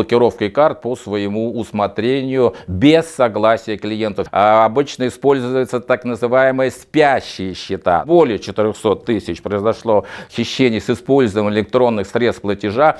блокировкой карт по своему усмотрению без согласия клиентов. А обычно используются так называемые спящие счета. Более 400 тысяч произошло хищений с использованием электронных средств платежа.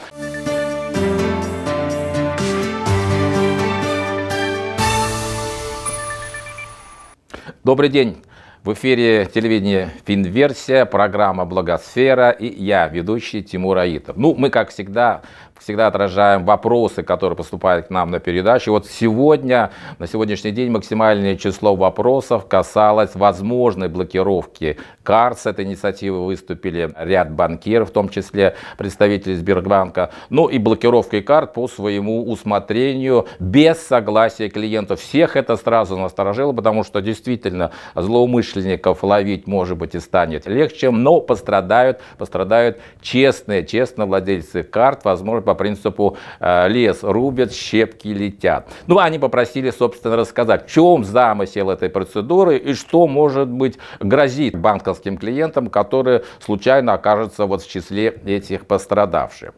Добрый день. В эфире телевидения «Финверсия», программа «Благосфера» и я, ведущий Тимур Аитов. Ну, мы, как всегда, всегда отражаем вопросы, которые поступают к нам на передачу. Вот сегодня, на сегодняшний день максимальное число вопросов касалось возможной блокировки карт. С этой инициативы выступили ряд банкиров, в том числе представители Сбербанка. Ну и блокировкой карт по своему усмотрению без согласия клиентов. Всех это сразу насторожило, потому что действительно злоумышленники злоумышленников ловить, может быть, и станет легче, но пострадают, пострадают честные, честно владельцы карт, возможно, по принципу э, лес рубят, щепки летят. Ну, они попросили, собственно, рассказать, в чем замысел этой процедуры и что, может быть, грозит банковским клиентам, которые случайно окажутся вот в числе этих пострадавших.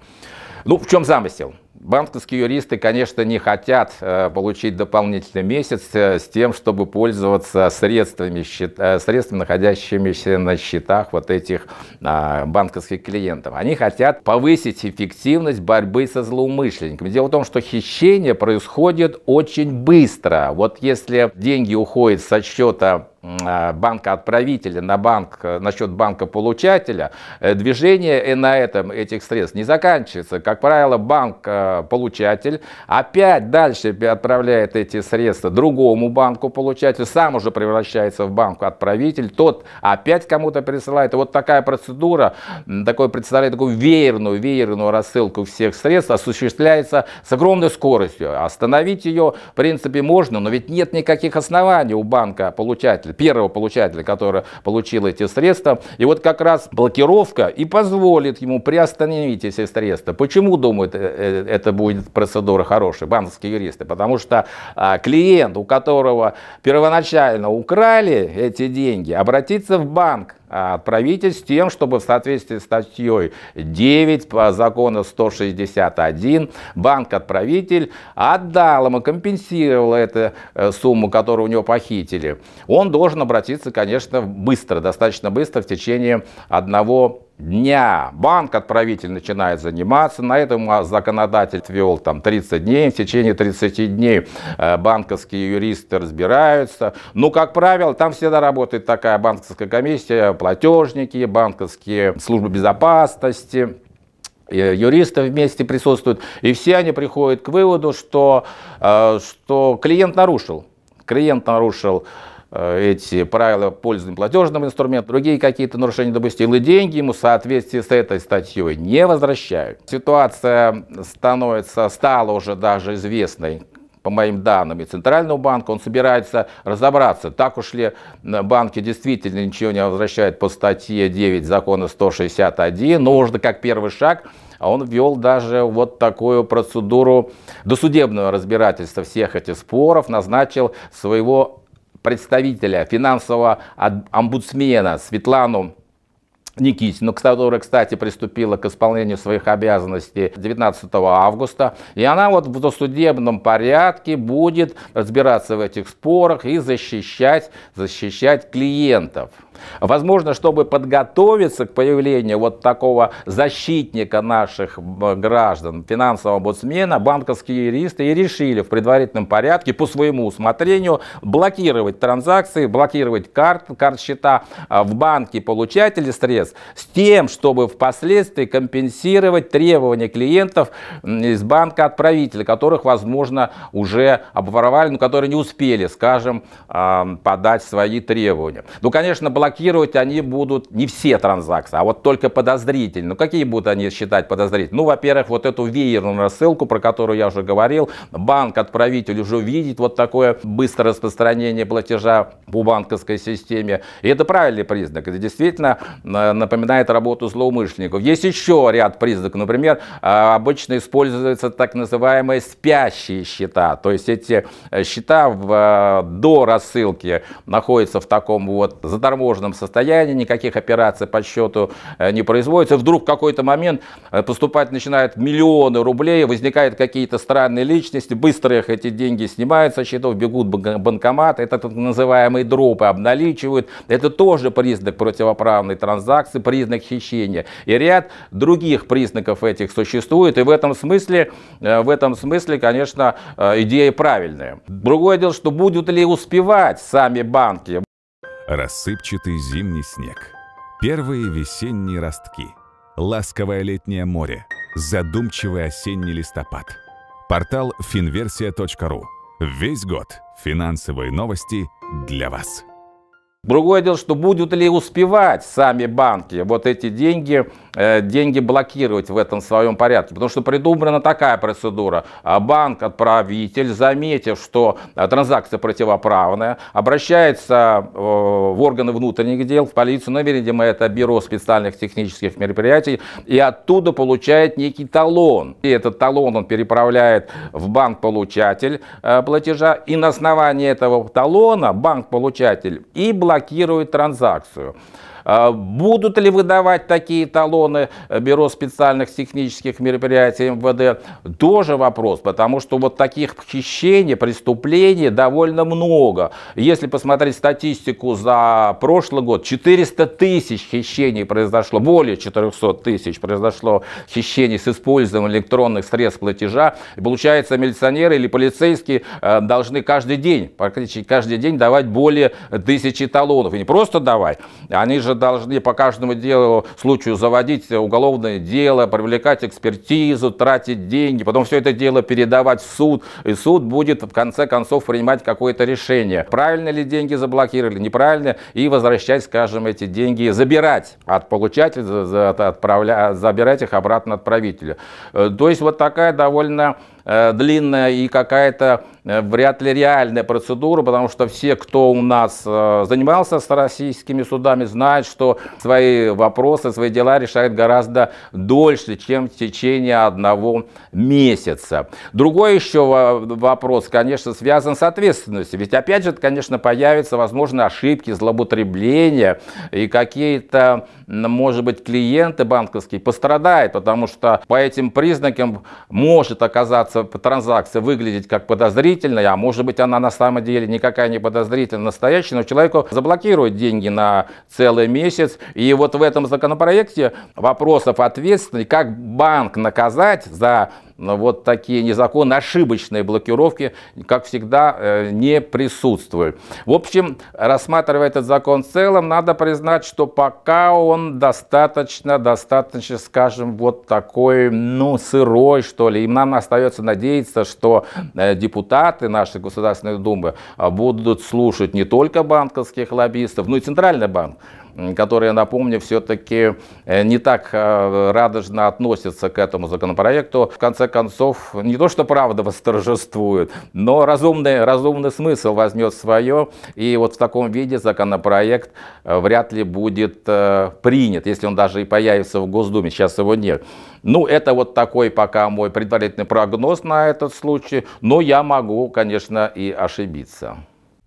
Ну, в чем замысел? Банковские юристы, конечно, не хотят э, получить дополнительный месяц э, с тем, чтобы пользоваться средствами, э, средствами находящимися на счетах вот этих а, банковских клиентов. Они хотят повысить эффективность борьбы со злоумышленниками. Дело в том, что хищение происходит очень быстро. Вот если деньги уходят со счета а, банка-отправителя на, банк, э, на счет банка-получателя, э, движение э, на этом этих средств не заканчивается. Как правило, банк-получатель опять дальше отправляет эти средства другому банку-получателю, сам уже превращается в банк отправитель тот опять кому-то присылает. И вот такая процедура, такой, представляет такую веерную, веерную рассылку всех средств, осуществляется с огромной скоростью. Остановить ее, в принципе, можно, но ведь нет никаких оснований у банка-получателя первого получателя, который получил эти средства. И вот как раз блокировка и позволит ему приостановить эти средства. Почему, думают, э, э, это будет процедура хорошая, банковские юристы? Потому что а, клиент, у которого первоначально украли эти деньги, обратится в банк а, правитель с тем, чтобы в соответствии с статьей 9 по закону 161 банк-отправитель отдал ему, компенсировал эту э, сумму, которую у него похитили. Он должен обратиться, конечно, быстро, достаточно быстро, в течение одного дня. Банк отправитель начинает заниматься, на этом а, законодатель ввел там 30 дней, в течение 30 дней э, банковские юристы разбираются. Ну, как правило, там всегда работает такая банковская комиссия, платежники, банковские службы безопасности, юристы вместе присутствуют, и все они приходят к выводу, что, э, что клиент нарушил. Клиент нарушил Э, эти правила пользования платежным инструментом, другие какие-то нарушения допустил, и деньги ему в соответствии с этой статьей не возвращают. Ситуация становится, стала уже даже известной по моим данным, и Центрального банка, он собирается разобраться, так уж ли э, банки действительно ничего не возвращают по статье 9 закона 161, Но уже как первый шаг, а он ввел даже вот такую процедуру досудебного разбирательства всех этих споров, назначил своего представителя финансового омбудсмена Светлану Никитину, которая, кстати, приступила к исполнению своих обязанностей 19 августа. И она вот в досудебном порядке будет разбираться в этих спорах и защищать, защищать клиентов. Возможно, чтобы подготовиться к появлению вот такого защитника наших граждан, финансового омбудсмена, банковские юристы и решили в предварительном порядке по своему усмотрению блокировать транзакции, блокировать карт, карт счета а, в банке получателей средств с тем, чтобы впоследствии компенсировать требования клиентов из банка отправителя, которых, возможно, уже обворовали, но которые не успели, скажем, подать свои требования. Ну, конечно, блокировать блокировать они будут не все транзакции, а вот только подозрительные. Ну, какие будут они считать подозрительными? Ну, во-первых, вот эту веерную рассылку, про которую я уже говорил, банк-отправитель уже видит вот такое быстрое распространение платежа по банковской системе. И это правильный признак. Это действительно э, напоминает работу злоумышленников. Есть еще ряд признаков. Например, э, обычно используются так называемые спящие счета. То есть эти э, счета в, до рассылки находятся в таком вот заторможенном тревожном состоянии, никаких операций по счету э, не производится. Вдруг в какой-то момент э, поступать начинают миллионы рублей, возникают какие-то странные личности, быстро их эти деньги снимают со счетов, бегут банкоматы, это так называемые дропы обналичивают. Это тоже признак противоправной транзакции, признак хищения. И ряд других признаков этих существует, и в этом смысле, э, в этом смысле, конечно, идея правильная. Другое дело, что будут ли успевать сами банки рассыпчатый зимний снег, первые весенние ростки, ласковое летнее море, задумчивый осенний листопад. Портал finversia.ru. Весь год финансовые новости для вас. Другое дело, что будут ли успевать сами банки вот эти деньги, э, деньги блокировать в этом своем порядке. Потому что придумана такая процедура. А банк-отправитель, заметив, что э, транзакция противоправная, обращается э, в органы внутренних дел, в полицию, но, видимо, это бюро специальных технических мероприятий, и оттуда получает некий талон. И этот талон он переправляет в банк-получатель платежа, и на основании этого талона банк-получатель и блокирует блокирует транзакцию. А, будут ли выдавать такие талоны э, Бюро специальных технических мероприятий МВД? Тоже вопрос, потому что вот таких хищений, преступлений довольно много. Если посмотреть статистику за прошлый год, 400 тысяч хищений произошло, более 400 тысяч произошло хищений с использованием электронных средств платежа. И получается, милиционеры или полицейские э, должны каждый день, практически каждый день давать более тысячи талонов. И не просто давать, они же же должны по каждому делу, случаю заводить уголовное дело, привлекать экспертизу, тратить деньги, потом все это дело передавать в суд, и суд будет в конце концов принимать какое-то решение, правильно ли деньги заблокировали, неправильно, и возвращать, скажем, эти деньги, забирать от получателя, отправля, забирать их обратно от правителя. Э, то есть вот такая довольно э, длинная и какая-то Э, вряд ли реальная процедура, потому что все, кто у нас э, занимался с российскими судами, знают, что свои вопросы, свои дела решают гораздо дольше, чем в течение одного месяца. Другой еще вопрос, конечно, связан с ответственностью. Ведь опять же, конечно, появятся, возможно, ошибки, злоупотребления и какие-то, может быть, клиенты банковские пострадают, потому что по этим признакам может оказаться транзакция выглядеть как подозрительная, подозрительная, а может быть она на самом деле никакая не подозрительная, настоящая, но человеку заблокируют деньги на целый месяц. И вот в этом законопроекте вопросов ответственности, как банк наказать за вот такие незаконные, ошибочные блокировки, как всегда, э, не присутствуют. В общем, рассматривая этот закон в целом, надо признать, что пока он достаточно, достаточно, скажем, вот такой, ну, сырой, что ли. И нам остается надеяться, что э, депутаты нашей Государственной Думы а, будут слушать не только банковских лоббистов, но и Центральный банк которые, напомню, все-таки э, не так э, радужно относятся к этому законопроекту. В конце концов, не то, что правда восторжествует, но разумный, разумный смысл возьмет свое, и вот в таком виде законопроект э, вряд ли будет принят, если он даже и появится в Госдуме, сейчас его нет. Ну, это вот такой пока мой предварительный прогноз на этот случай, но я могу, конечно, и ошибиться.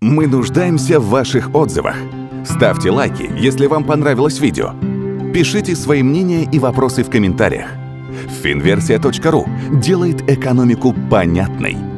Мы нуждаемся в ваших отзывах. Ставьте лайки, если вам понравилось видео. Пишите свои мнения и вопросы в комментариях. Финверсия.ру делает экономику понятной.